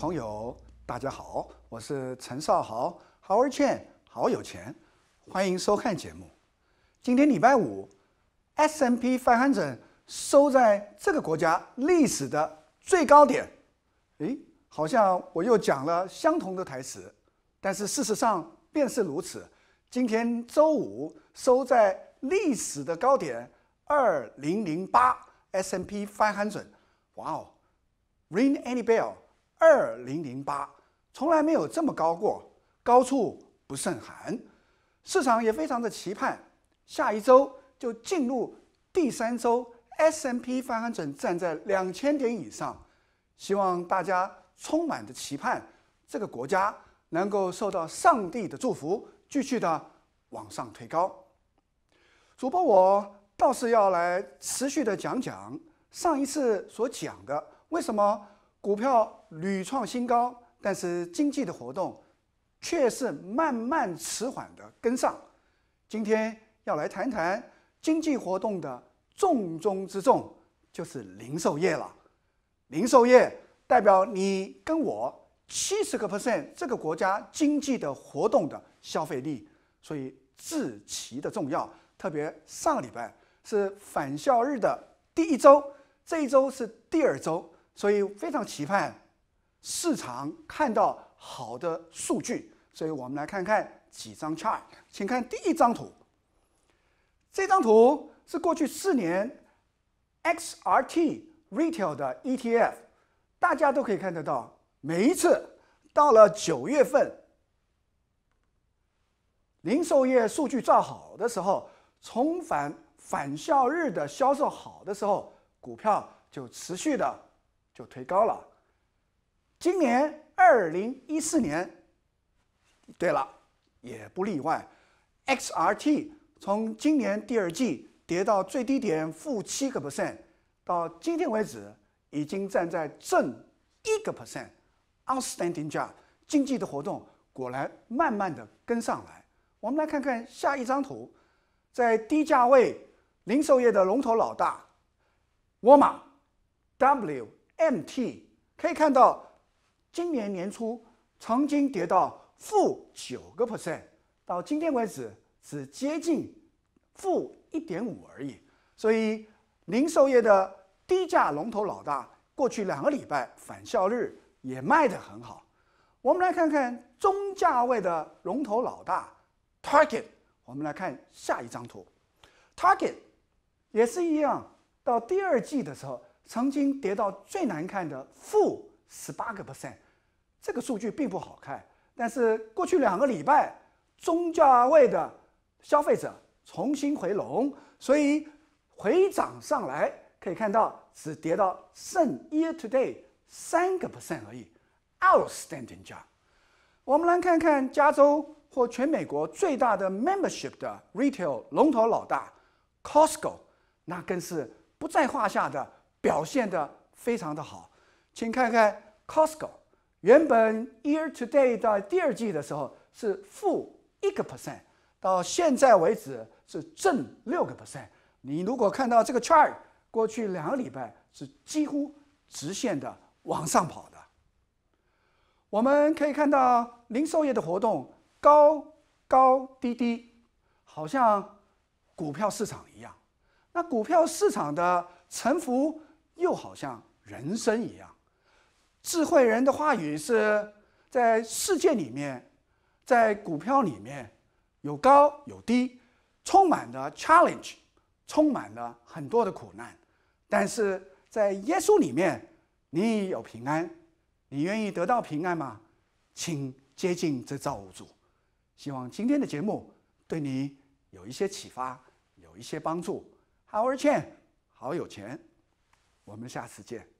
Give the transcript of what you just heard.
朋友，大家好，我是陈少豪，好证券，好有钱，欢迎收看节目。今天礼拜五，S M P five hundred 收在这个国家历史的最高点。诶，好像我又讲了相同的台词，但是事实上便是如此。今天周五收在历史的高点，二零零八 S M P five hundred，哇哦，ring any bell？二零零八从来没有这么高过，高处不胜寒，市场也非常的期盼，下一周就进入第三周，S M P 翻行整站在两千点以上，希望大家充满着期盼，这个国家能够受到上帝的祝福，继续的往上推高。主播我倒是要来持续的讲讲上一次所讲的为什么。股票屡创新高，但是经济的活动却是慢慢迟缓的跟上。今天要来谈谈经济活动的重中之重，就是零售业了。零售业代表你跟我七十个 percent 这个国家经济的活动的消费力，所以至其的重要。特别上个礼拜是返校日的第一周，这一周是第二周。所以非常期盼市场看到好的数据，所以我们来看看几张 chart。请看第一张图，这张图是过去四年 XRT Retail 的 ETF，大家都可以看得到，每一次到了九月份，零售业数据造好的时候，重返返校日的销售好的时候，股票就持续的。就推高了。今年二零一四年，对了，也不例外。XRT 从今年第二季跌到最低点负七个 percent，到今天为止已经站在正一个 percent。Outstanding 价，经济的活动果然慢慢的跟上来。我们来看看下一张图，在低价位零售业的龙头老大沃尔玛 W。MT 可以看到，今年年初曾经跌到负九个 percent，到今天为止只接近负一点五而已。所以零售业的低价龙头老大，过去两个礼拜返效率也卖得很好。我们来看看中价位的龙头老大 Target，我们来看下一张图，Target 也是一样，到第二季的时候。曾经跌到最难看的负十八个 percent，这个数据并不好看。但是过去两个礼拜，中价位的消费者重新回笼，所以回涨上来，可以看到只跌到剩 year to day 三个 percent 而已。outstanding 价，我们来看看加州或全美国最大的 membership 的 retail 龙头老大，Costco，那更是不在话下的。表现的非常的好，请看看 Costco，原本 Year to Date 到第二季的时候是负一个 percent，到现在为止是正六个 percent。你如果看到这个 chart，过去两个礼拜是几乎直线的往上跑的。我们可以看到零售业的活动高高低低，好像股票市场一样。那股票市场的沉浮。又好像人生一样，智慧人的话语是在世界里面，在股票里面有高有低，充满了 challenge，充满了很多的苦难，但是在耶稣里面你有平安，你愿意得到平安吗？请接近这造物主。希望今天的节目对你有一些启发，有一些帮助。Howard Chan 好有钱。我们下次见。